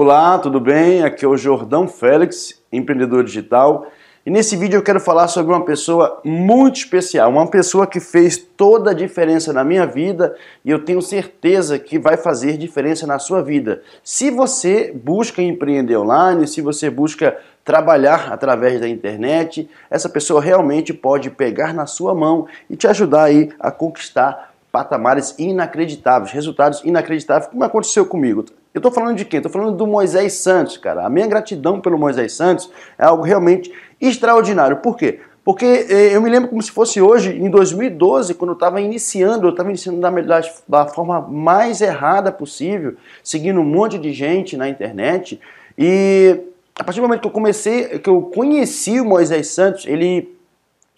Olá, tudo bem? Aqui é o Jordão Félix, empreendedor digital. E nesse vídeo eu quero falar sobre uma pessoa muito especial, uma pessoa que fez toda a diferença na minha vida e eu tenho certeza que vai fazer diferença na sua vida. Se você busca empreender online, se você busca trabalhar através da internet, essa pessoa realmente pode pegar na sua mão e te ajudar aí a conquistar patamares inacreditáveis, resultados inacreditáveis, como aconteceu comigo. Eu estou falando de quem? Estou falando do Moisés Santos, cara. A minha gratidão pelo Moisés Santos é algo realmente extraordinário. Por quê? Porque eh, eu me lembro como se fosse hoje, em 2012, quando eu estava iniciando, eu estava iniciando da, da, forma mais errada possível, seguindo um monte de gente na internet. E a partir do momento que eu comecei, que eu conheci o Moisés Santos, ele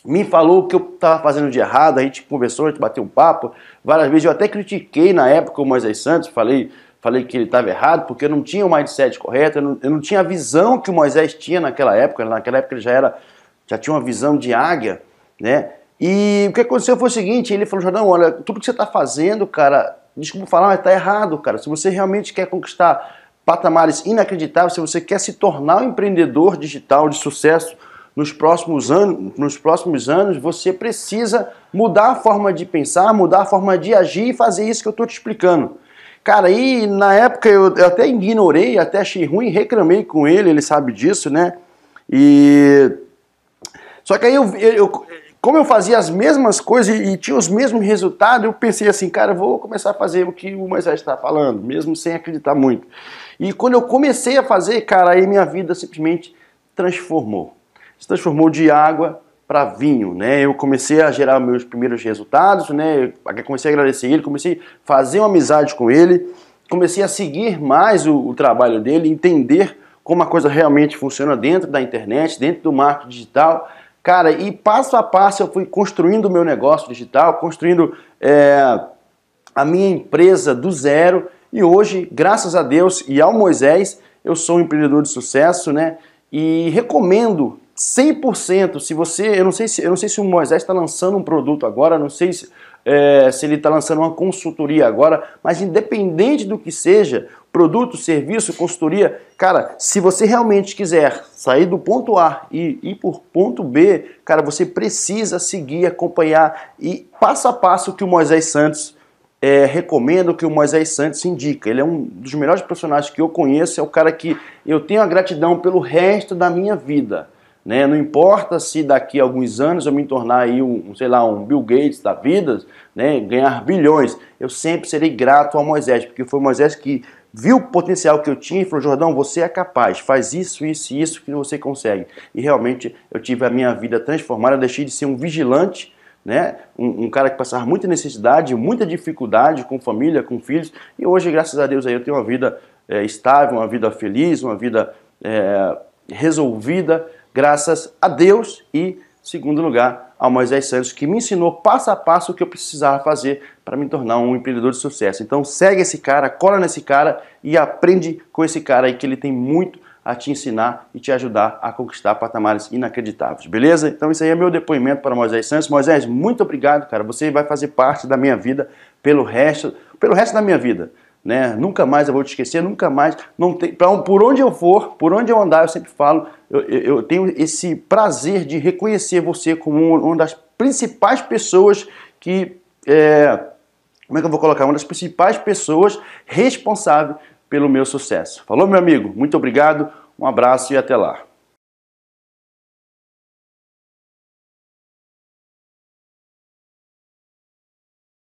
me falou o que eu estava fazendo de errado, a gente conversou, a gente bateu um papo. Várias vezes eu até critiquei na época o Moisés Santos, falei falei que ele estava errado porque eu não tinha o mindset correto, eu não, eu não, tinha a visão que o Moisés tinha naquela época. Né? Naquela época ele já era, já tinha uma visão de águia, né? E o que aconteceu foi o seguinte: ele falou, Jordão, olha, tudo que você está fazendo, cara, desculpa falar, mas está errado, cara. Se você realmente quer conquistar patamares inacreditáveis, se você quer se tornar um empreendedor digital de sucesso nos próximos anos, nos próximos anos você precisa mudar a forma de pensar, mudar a forma de agir e fazer isso que eu estou te explicando. Cara, e na época eu, eu até ignorei, até achei ruim, reclamei com ele, ele sabe disso, né? E. Só que aí eu, eu como eu fazia as mesmas coisas e, e tinha os mesmos resultados, eu pensei assim, cara, vou começar a fazer o que o Moisés está falando, mesmo sem acreditar muito. E quando eu comecei a fazer, cara, aí minha vida simplesmente transformou. Se transformou de água para vinho, né? Eu comecei a gerar meus primeiros resultados, né? Eu comecei a agradecer ele, comecei a fazer uma amizade com ele, comecei a seguir mais o, o trabalho dele, entender como a coisa realmente funciona dentro da internet, dentro do marketing digital. Cara, e passo a passo eu fui construindo o meu negócio digital, construindo é, a minha empresa do zero. E hoje, graças a Deus e ao Moisés, eu sou um empreendedor de sucesso, né? E recomendo 100%, se você, eu não sei se, eu não sei se o Moisés está lançando um produto agora, não sei se, é, se ele está lançando uma consultoria agora, mas independente do que seja, produto, serviço, consultoria, cara, se você realmente quiser sair do ponto A e ir por ponto B, cara, você precisa seguir, acompanhar e passo a passo que o Moisés Santos é, eh, recomendo que o Moisés Santos indica. Ele é um dos melhores profissionais que eu conheço, é o cara que eu tenho a gratidão pelo resto da minha vida. Né? Não importa se daqui a alguns anos eu me tornar aí um, sei lá, um Bill Gates da vida, né? ganhar bilhões, eu sempre serei grato a Moisés, porque foi Moisés que viu o potencial que eu tinha e falou, Jordão, você é capaz, faz isso, isso e isso que você consegue. E realmente eu tive a minha vida transformada, deixei de ser um vigilante, né? Um, um, cara que passava muita necessidade, muita dificuldade com família, com filhos, e hoje, graças a Deus, aí eu tenho uma vida é, estável, uma vida feliz, uma vida é, resolvida, graças a Deus e, segundo lugar, ao Moisés Santos, que me ensinou passo a passo o que eu precisava fazer para me tornar um empreendedor de sucesso. Então segue esse cara, cola nesse cara e aprende com esse cara aí que ele tem muito a te ensinar e te ajudar a conquistar patamares inacreditáveis, beleza? Então isso aí é meu depoimento para Moisés Santos. Moisés, muito obrigado, cara. Você vai fazer parte da minha vida pelo resto, pelo resto da minha vida né? Nunca mais eu vou te esquecer, nunca mais. Não tem, pra, por onde eu for, por onde eu andar, eu sempre falo, eu, eu, eu tenho esse prazer de reconhecer você como uma das principais pessoas que. É, como é que eu vou colocar? Uma das principais pessoas responsáveis pelo meu sucesso. Falou, meu amigo? Muito obrigado, um abraço e até lá.